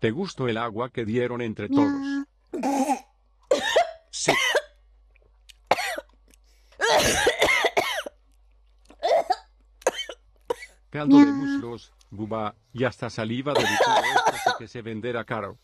¿Te gustó el agua que dieron entre todos? Sí. Caldo de muslos, buba, y hasta saliva de esto que se venderá caro.